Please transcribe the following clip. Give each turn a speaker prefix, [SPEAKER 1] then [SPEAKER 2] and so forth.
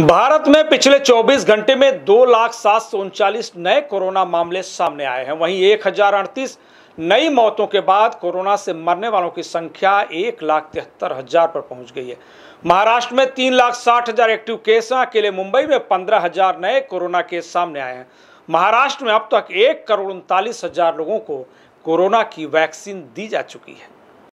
[SPEAKER 1] भारत में पिछले 24 घंटे में दो लाख सात सौ उनचालीस नए कोरोना मामले सामने आए हैं वहीं एक हजार अड़तीस नई मौतों के बाद कोरोना से मरने वालों की संख्या एक लाख तिहत्तर हजार पर पहुंच गई है महाराष्ट्र में तीन लाख साठ हजार एक्टिव केस हैं अकेले मुंबई में पंद्रह हजार नए कोरोना केस सामने आए हैं महाराष्ट्र में अब तक एक करोड़ उनतालीस हजार लोगों को कोरोना की वैक्सीन दी जा चुकी है